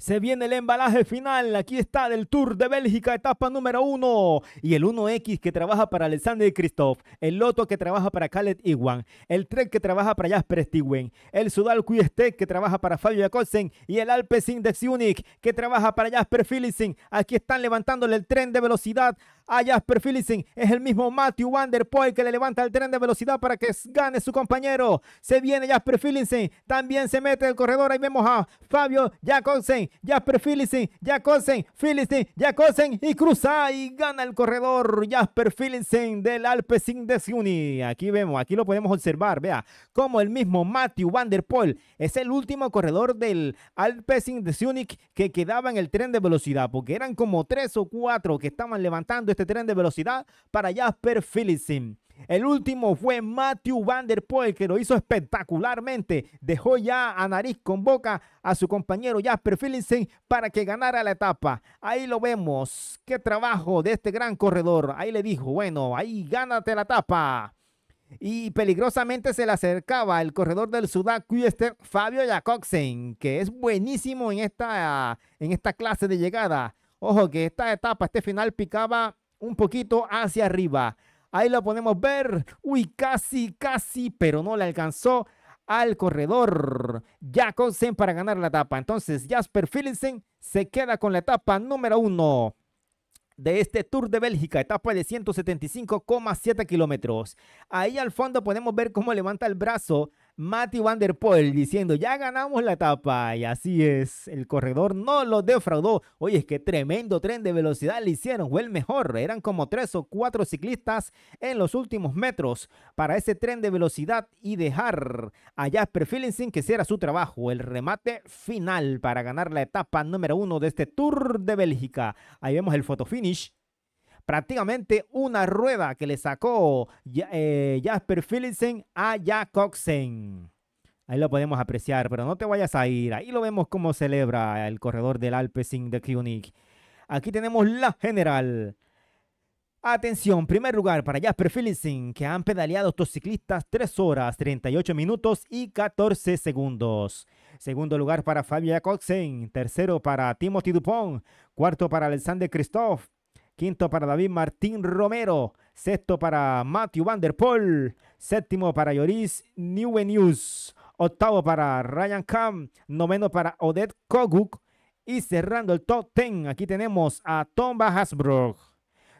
Se viene el embalaje final. Aquí está del Tour de Bélgica, etapa número uno Y el 1X que trabaja para Alexander Kristoff. El Loto que trabaja para Khaled Iwan. El Trek que trabaja para Jasper Stuyven, El Sudal que trabaja para Fabio Jacobsen. Y el Alpes Index Unic que trabaja para Jasper Philipsen. Aquí están levantándole el tren de velocidad ...a Jasper Philipsen. es el mismo Matthew Van que le levanta el tren de velocidad para que gane su compañero. Se viene Jasper Philipsen, también se mete el corredor. Ahí vemos a Fabio Jacobsen, Jasper Philipsen, Jacobsen, Philipsen, Jacobsen y cruza y gana el corredor Jasper Philipsen del Alpecin de Aquí vemos, aquí lo podemos observar, vea, como el mismo Matthew Van es el último corredor del Alpecin de que quedaba en el tren de velocidad, porque eran como tres o cuatro que estaban levantando este tren de velocidad para Jasper Philipsen. El último fue Matthew Van Der Poel, que lo hizo espectacularmente. Dejó ya a nariz con boca a su compañero Jasper Philipsen para que ganara la etapa. Ahí lo vemos. Qué trabajo de este gran corredor. Ahí le dijo, bueno, ahí gánate la etapa. Y peligrosamente se le acercaba el corredor del Sudac Fabio Jacobsen, que es buenísimo en esta, en esta clase de llegada. Ojo que esta etapa, este final picaba un poquito hacia arriba. Ahí lo podemos ver. Uy, casi, casi, pero no le alcanzó al corredor Jacobsen para ganar la etapa. Entonces, Jasper Philipsen se queda con la etapa número uno de este Tour de Bélgica, etapa de 175,7 kilómetros. Ahí al fondo podemos ver cómo levanta el brazo Matty Van Der Poel diciendo, ya ganamos la etapa. Y así es, el corredor no lo defraudó. Oye, es que tremendo tren de velocidad le hicieron, fue el mejor. Eran como tres o cuatro ciclistas en los últimos metros para ese tren de velocidad y dejar a Jasper sin que hiciera su trabajo. El remate final para ganar la etapa número uno de este Tour de Bélgica. Ahí vemos el finish prácticamente una rueda que le sacó eh, Jasper Philipsen a Jacobsen. Ahí lo podemos apreciar, pero no te vayas a ir. Ahí lo vemos cómo celebra el corredor del Alpecin de Kunik. Aquí tenemos la general. Atención, primer lugar para Jasper Philipsen, que han pedaleado estos ciclistas 3 horas, 38 minutos y 14 segundos. Segundo lugar para Fabio Jacobsen. Tercero para Timothy Dupont. Cuarto para Alexander Christophe. Quinto para David Martín Romero. Sexto para Matthew Van Der Poel. Séptimo para Yoris News. Octavo para Ryan Cam. Noveno para Odette Koguk. Y cerrando el top 10, aquí tenemos a Tomba Hasbrook.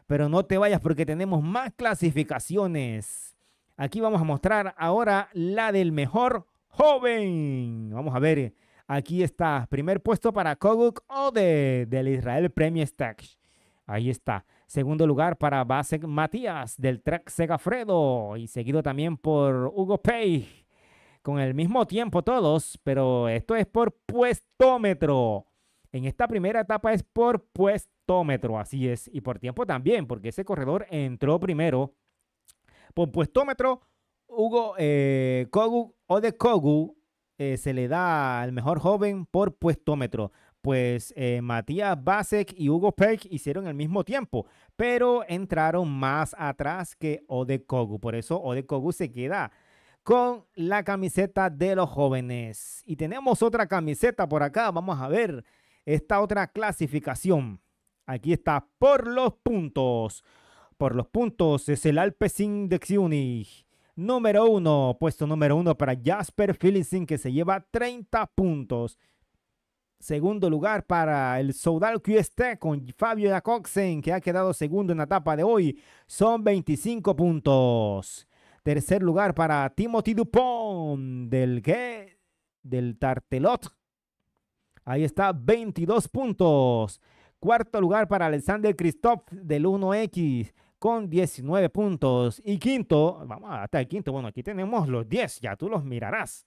Pero no te vayas porque tenemos más clasificaciones. Aquí vamos a mostrar ahora la del mejor joven. Vamos a ver. Aquí está. Primer puesto para Koguk Ode del Israel Premier Stack. Ahí está. Segundo lugar para Basek Matías del track Segafredo y seguido también por Hugo Pei. Con el mismo tiempo todos, pero esto es por puestómetro. En esta primera etapa es por puestómetro, así es. Y por tiempo también, porque ese corredor entró primero. Por puestómetro, Hugo eh, Kogu, de Kogu eh, se le da al mejor joven por puestómetro. Pues eh, Matías Basek y Hugo Peck hicieron el mismo tiempo, pero entraron más atrás que Odekogu. Por eso Odekogu se queda con la camiseta de los jóvenes. Y tenemos otra camiseta por acá. Vamos a ver esta otra clasificación. Aquí está, por los puntos. Por los puntos es el Alpecin de Xuni número uno, puesto número uno para Jasper Philipsen que se lleva 30 puntos. Segundo lugar para el Soudal QST con Fabio Jacobsen, que ha quedado segundo en la etapa de hoy. Son 25 puntos. Tercer lugar para Timothy Dupont del, ¿qué? del Tartelot. Ahí está, 22 puntos. Cuarto lugar para Alexander Kristoff del 1X con 19 puntos. Y quinto, vamos hasta el quinto, bueno, aquí tenemos los 10, ya tú los mirarás.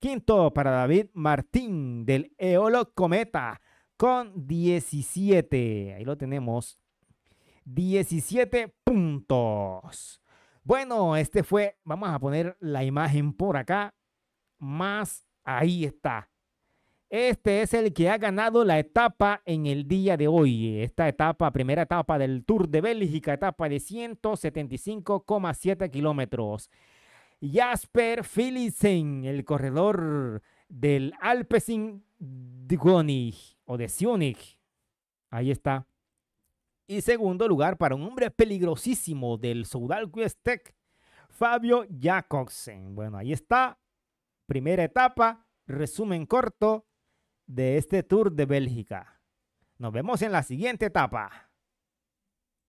Quinto para David Martín del Eolo Cometa con 17. Ahí lo tenemos. 17 puntos. Bueno, este fue, vamos a poner la imagen por acá, más ahí está. Este es el que ha ganado la etapa en el día de hoy. Esta etapa, primera etapa del Tour de Bélgica, etapa de 175,7 kilómetros. Jasper Philipsen, el corredor del Alpecin de o de Ahí está. Y segundo lugar para un hombre peligrosísimo del Soudal-Questec, Fabio Jacobsen. Bueno, ahí está. Primera etapa, resumen corto de este Tour de Bélgica. Nos vemos en la siguiente etapa.